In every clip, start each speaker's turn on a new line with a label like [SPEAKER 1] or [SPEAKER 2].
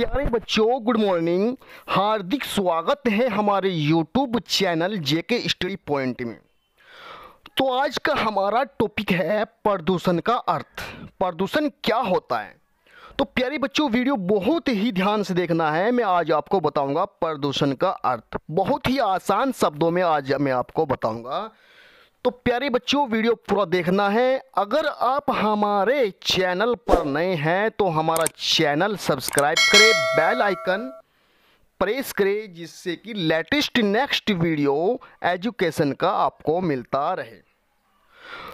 [SPEAKER 1] प्यारे बच्चों good morning हार्दिक स्वागत है हमारे YouTube channel JK study point में तो आज का हमारा टॉपिक है प्रदूषण का अर्थ प्रदूषण क्या होता है तो प्यारे बच्चों वीडियो बहुत ही ध्यान से देखना है मैं आज आपको बताऊंगा प्रदूषण का अर्थ बहुत ही आसान शब्दों में आज मैं आपको बताऊंगा तो प्यारे बच्चों वीडियो पूरा देखना है अगर आप हमारे चैनल पर नए हैं तो हमारा चैनल सब्सक्राइब करें बेल आइकन प्रेस करें जिससे कि लेटेस्ट नेक्स्ट वीडियो एजुकेशन का आपको मिलता रहे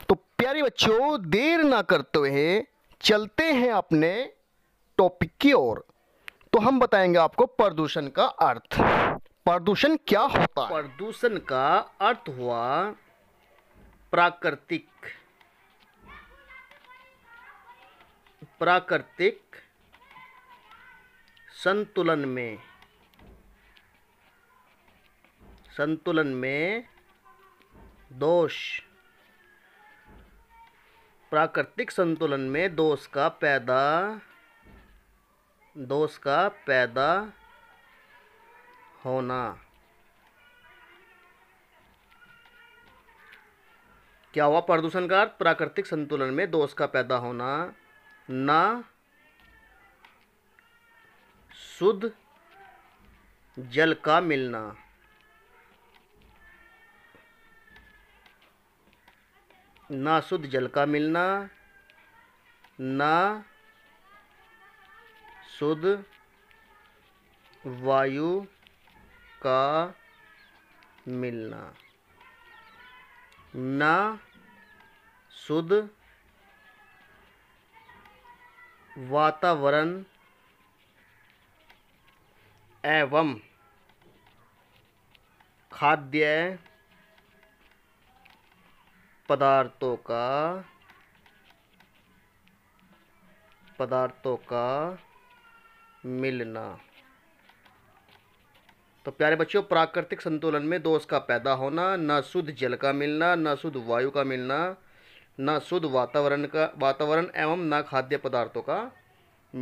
[SPEAKER 1] तो प्यारे बच्चों देर ना करते हुए चलते हैं अपने टॉपिक की ओर तो हम बताएंगे आपको प्रदूषण का अर्थ प्रदूषण क्या होता है प्रदूषण का अर्थ हुआ प्राकृतिक प्राकृतिक संतुलन में संतुलन में दोष प्राकृतिक संतुलन में दोष का पैदा दोष का पैदा होना क्या हुआ प्रदूषण का प्राकृतिक संतुलन में दोष का पैदा होना ना शुद्ध जल का मिलना ना शुद्ध जल का मिलना ना शुद्ध वायु का मिलना ना शुद्ध वातावरण एवं खाद्य पदार्थों का पदार्थों का मिलना तो प्यारे बच्चों प्राकृतिक संतुलन में दोष का पैदा होना न शुद्ध जल का मिलना न शुद्ध वायु का मिलना न शुद्ध वातावरण का वातावरण एवं न खाद्य पदार्थों का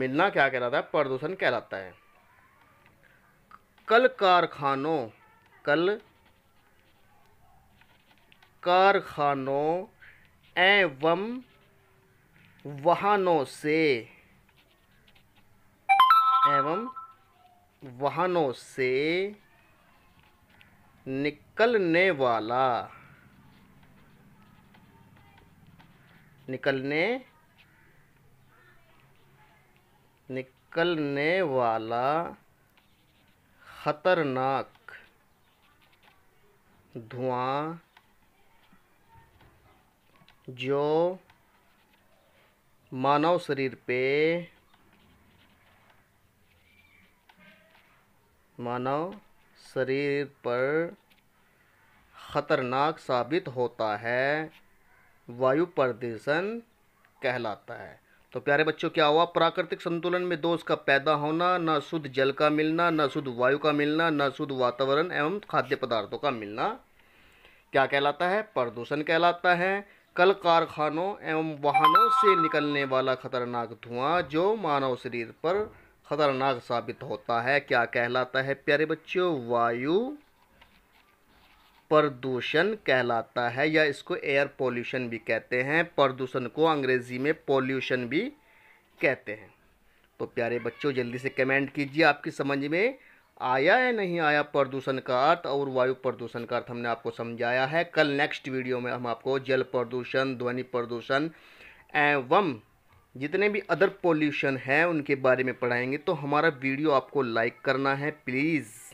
[SPEAKER 1] मिलना क्या कहलाता है प्रदूषण कहलाता है कल कारखानों कल कारखानों एवं वाहनों से एवं वाहनों से निकलने वाला निकलने निकलने वाला खतरनाक धुआं जो मानव शरीर पे मानव शरीर पर खतरनाक साबित होता है वायु प्रदूषण कहलाता है तो प्यारे बच्चों क्या हुआ प्राकृतिक संतुलन में दोष का पैदा होना न शुद्ध जल का मिलना न शुद्ध वायु का मिलना न शुद्ध वातावरण एवं खाद्य पदार्थों का मिलना क्या कहलाता है प्रदूषण कहलाता है कल कारखानों एवं वाहनों से निकलने वाला खतरनाक धुआं जो मानव शरीर पर खतरनाक साबित होता है क्या कहलाता है प्यारे बच्चों वायु प्रदूषण कहलाता है या इसको एयर पोल्यूशन भी कहते हैं प्रदूषण को अंग्रेज़ी में पोल्यूशन भी कहते हैं तो प्यारे बच्चों जल्दी से कमेंट कीजिए आपकी समझ में आया या नहीं आया प्रदूषण का अर्थ और वायु प्रदूषण का अर्थ हमने आपको समझाया है कल नेक्स्ट वीडियो में हम आपको जल प्रदूषण ध्वनि प्रदूषण एवं जितने भी अदर पोल्यूशन हैं उनके बारे में पढ़ाएंगे तो हमारा वीडियो आपको लाइक करना है प्लीज़